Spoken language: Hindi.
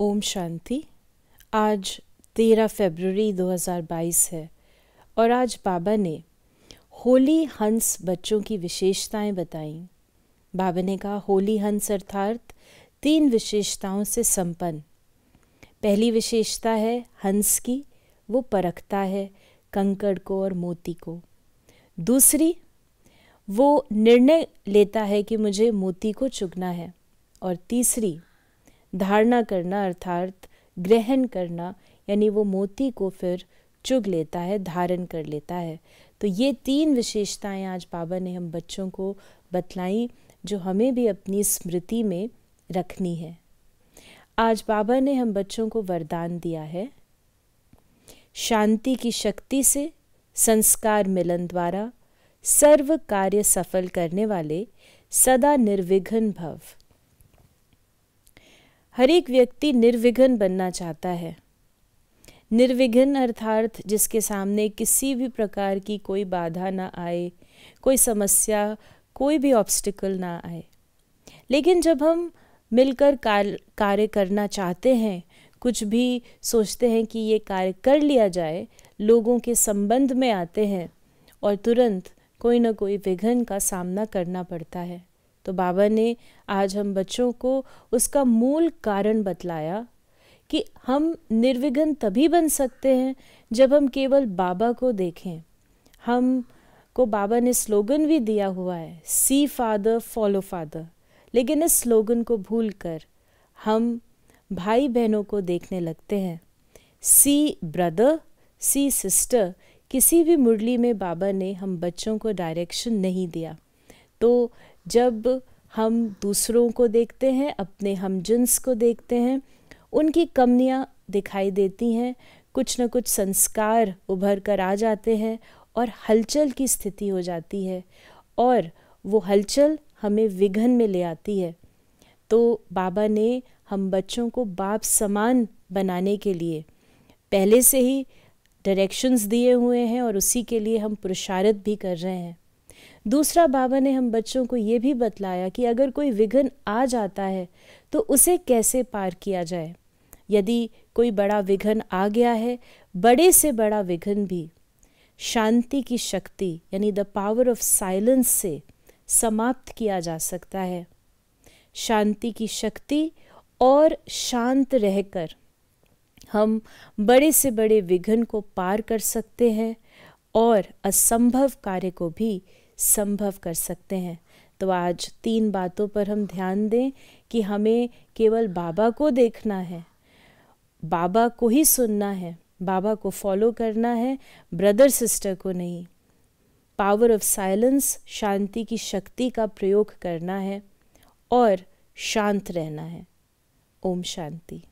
ओम शांति आज तेरह फरवरी 2022 है और आज बाबा ने होली हंस बच्चों की विशेषताएं बताई बाबा ने कहा होली हंस अर्थात तीन विशेषताओं से संपन्न पहली विशेषता है हंस की वो परखता है कंकड़ को और मोती को दूसरी वो निर्णय लेता है कि मुझे मोती को चुगना है और तीसरी धारणा करना अर्थात ग्रहण करना यानी वो मोती को फिर चुग लेता है धारण कर लेता है तो ये तीन विशेषताएं आज बाबा ने हम बच्चों को बतलाई जो हमें भी अपनी स्मृति में रखनी है आज बाबा ने हम बच्चों को वरदान दिया है शांति की शक्ति से संस्कार मिलन द्वारा सर्व कार्य सफल करने वाले सदा निर्विघ्न भव हर एक व्यक्ति निर्विघ्न बनना चाहता है निर्विघ्न अर्थार्थ जिसके सामने किसी भी प्रकार की कोई बाधा ना आए कोई समस्या कोई भी ऑब्स्टिकल ना आए लेकिन जब हम मिलकर कार्य करना चाहते हैं कुछ भी सोचते हैं कि ये कार्य कर लिया जाए लोगों के संबंध में आते हैं और तुरंत कोई ना कोई विघ्न का सामना करना पड़ता है तो बाबा ने आज हम बच्चों को उसका मूल कारण बतलाया कि हम निर्विघ्न तभी बन सकते हैं जब हम केवल बाबा को देखें हम को बाबा ने स्लोगन भी दिया हुआ है सी फादर फॉलो फादर लेकिन इस स्लोगन को भूल कर हम भाई बहनों को देखने लगते हैं सी ब्रदर सी सिस्टर किसी भी मुरली में बाबा ने हम बच्चों को डायरेक्शन नहीं दिया तो जब हम दूसरों को देखते हैं अपने हम जिन्स को देखते हैं उनकी कमियाँ दिखाई देती हैं कुछ न कुछ संस्कार उभर कर आ जाते हैं और हलचल की स्थिति हो जाती है और वो हलचल हमें विघन में ले आती है तो बाबा ने हम बच्चों को बाप समान बनाने के लिए पहले से ही डायरेक्शंस दिए हुए हैं और उसी के लिए हम पुरुषार्थ भी कर रहे हैं दूसरा बाबा ने हम बच्चों को ये भी बतलाया कि अगर कोई विघ्न आ जाता है तो उसे कैसे पार किया जाए यदि कोई बड़ा विघ्न आ गया है बड़े से बड़ा विघ्न भी शांति की शक्ति यानी द पावर ऑफ साइलेंस से समाप्त किया जा सकता है शांति की शक्ति और शांत रहकर हम बड़े से बड़े विघ्न को पार कर सकते हैं और असंभव कार्य को भी संभव कर सकते हैं तो आज तीन बातों पर हम ध्यान दें कि हमें केवल बाबा को देखना है बाबा को ही सुनना है बाबा को फॉलो करना है ब्रदर सिस्टर को नहीं पावर ऑफ साइलेंस शांति की शक्ति का प्रयोग करना है और शांत रहना है ओम शांति